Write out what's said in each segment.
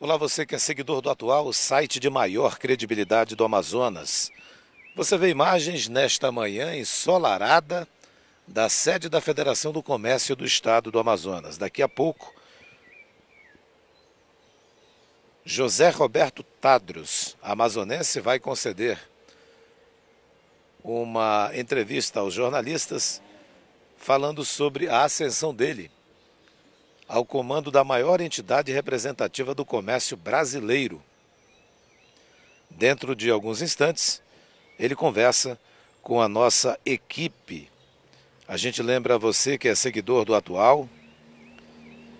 Olá, você que é seguidor do Atual, site de maior credibilidade do Amazonas. Você vê imagens nesta manhã ensolarada da sede da Federação do Comércio do Estado do Amazonas. Daqui a pouco, José Roberto Tadros, amazonense, vai conceder uma entrevista aos jornalistas falando sobre a ascensão dele ao comando da maior entidade representativa do comércio brasileiro. Dentro de alguns instantes, ele conversa com a nossa equipe. A gente lembra você que é seguidor do atual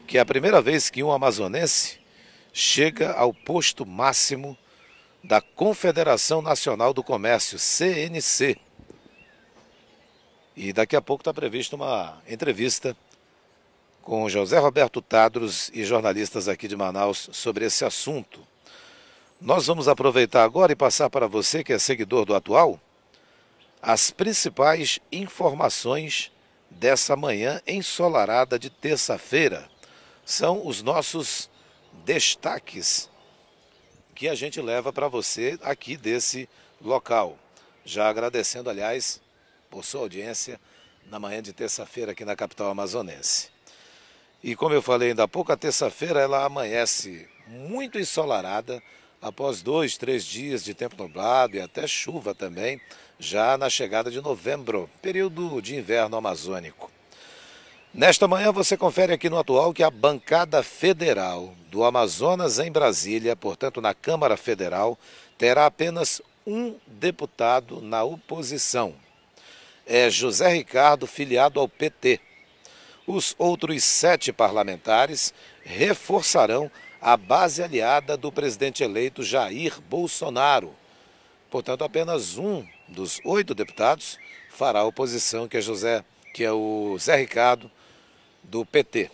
que é a primeira vez que um amazonense chega ao posto máximo da Confederação Nacional do Comércio, CNC. E daqui a pouco está prevista uma entrevista com José Roberto Tadros e jornalistas aqui de Manaus sobre esse assunto. Nós vamos aproveitar agora e passar para você que é seguidor do Atual as principais informações dessa manhã ensolarada de terça-feira. São os nossos destaques que a gente leva para você aqui desse local. Já agradecendo, aliás, por sua audiência na manhã de terça-feira aqui na capital amazonense. E como eu falei ainda há pouco, a terça-feira ela amanhece muito ensolarada, após dois, três dias de tempo nublado e até chuva também, já na chegada de novembro, período de inverno amazônico. Nesta manhã você confere aqui no atual que a bancada federal do Amazonas em Brasília, portanto na Câmara Federal, terá apenas um deputado na oposição. É José Ricardo, filiado ao PT os outros sete parlamentares reforçarão a base aliada do presidente eleito Jair Bolsonaro. Portanto, apenas um dos oito deputados fará oposição, que é José, que é o Zé Ricardo, do PT.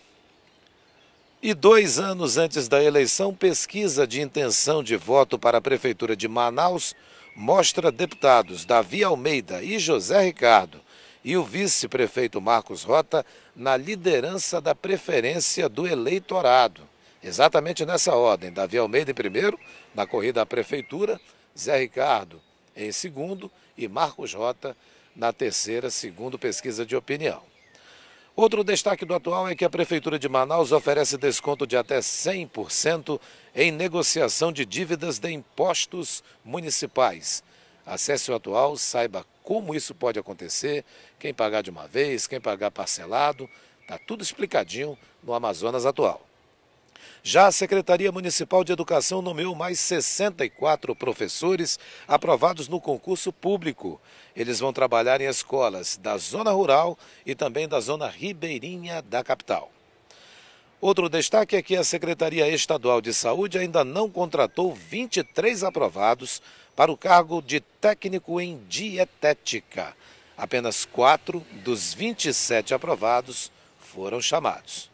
E dois anos antes da eleição, pesquisa de intenção de voto para a Prefeitura de Manaus mostra deputados Davi Almeida e José Ricardo e o vice-prefeito Marcos Rota na liderança da preferência do eleitorado. Exatamente nessa ordem: Davi Almeida em primeiro, na corrida à prefeitura, Zé Ricardo em segundo e Marcos Rota na terceira, segundo pesquisa de opinião. Outro destaque do atual é que a Prefeitura de Manaus oferece desconto de até 100% em negociação de dívidas de impostos municipais. Acesse o atual, saiba como isso pode acontecer, quem pagar de uma vez, quem pagar parcelado, está tudo explicadinho no Amazonas atual. Já a Secretaria Municipal de Educação nomeou mais 64 professores aprovados no concurso público. Eles vão trabalhar em escolas da zona rural e também da zona ribeirinha da capital. Outro destaque é que a Secretaria Estadual de Saúde ainda não contratou 23 aprovados para o cargo de técnico em dietética. Apenas quatro dos 27 aprovados foram chamados.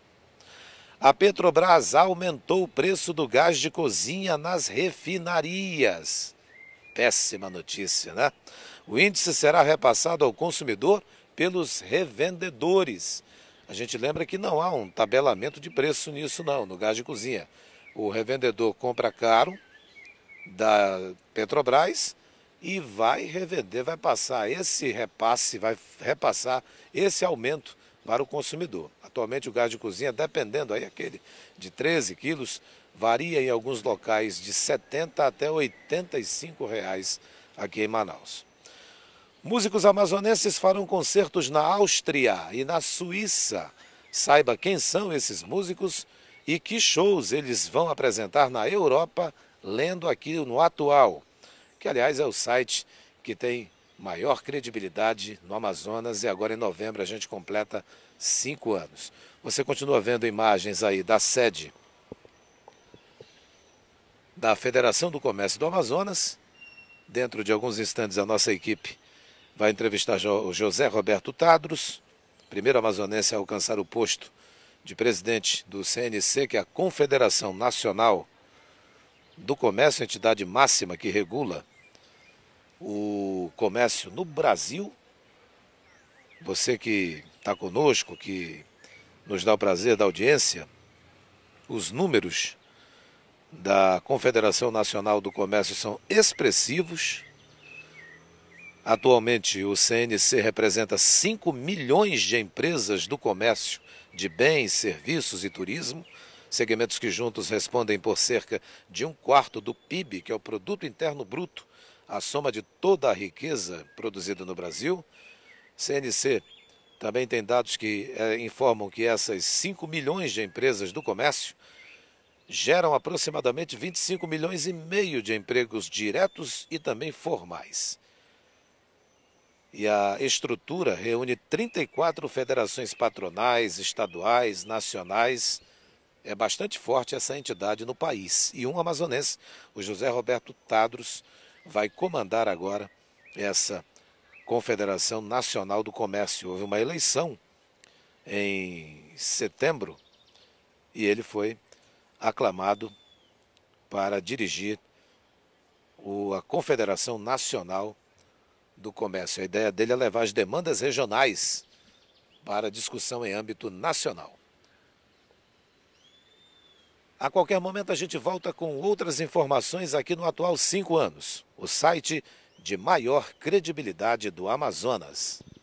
A Petrobras aumentou o preço do gás de cozinha nas refinarias. Péssima notícia, né? O índice será repassado ao consumidor pelos revendedores. A gente lembra que não há um tabelamento de preço nisso, não, no gás de cozinha. O revendedor compra caro, da Petrobras e vai revender, vai passar esse repasse, vai repassar esse aumento para o consumidor. Atualmente o gás de cozinha, dependendo aí aquele de 13 quilos, varia em alguns locais de 70 até 85 reais aqui em Manaus. Músicos amazonenses farão concertos na Áustria e na Suíça. Saiba quem são esses músicos e que shows eles vão apresentar na Europa lendo aqui no Atual, que aliás é o site que tem maior credibilidade no Amazonas e agora em novembro a gente completa cinco anos. Você continua vendo imagens aí da sede da Federação do Comércio do Amazonas. Dentro de alguns instantes a nossa equipe vai entrevistar o José Roberto Tadros, primeiro amazonense a alcançar o posto de presidente do CNC, que é a Confederação Nacional do Comércio, a entidade máxima que regula o comércio no Brasil. Você que está conosco, que nos dá o prazer da audiência, os números da Confederação Nacional do Comércio são expressivos. Atualmente, o CNC representa 5 milhões de empresas do comércio de bens, serviços e turismo segmentos que juntos respondem por cerca de um quarto do PIB, que é o Produto Interno Bruto, a soma de toda a riqueza produzida no Brasil. CNC também tem dados que eh, informam que essas 5 milhões de empresas do comércio geram aproximadamente 25 milhões e meio de empregos diretos e também formais. E a estrutura reúne 34 federações patronais, estaduais, nacionais é bastante forte essa entidade no país. E um amazonense, o José Roberto Tadros, vai comandar agora essa Confederação Nacional do Comércio. Houve uma eleição em setembro e ele foi aclamado para dirigir a Confederação Nacional do Comércio. A ideia dele é levar as demandas regionais para discussão em âmbito nacional. A qualquer momento a gente volta com outras informações aqui no Atual 5 Anos, o site de maior credibilidade do Amazonas.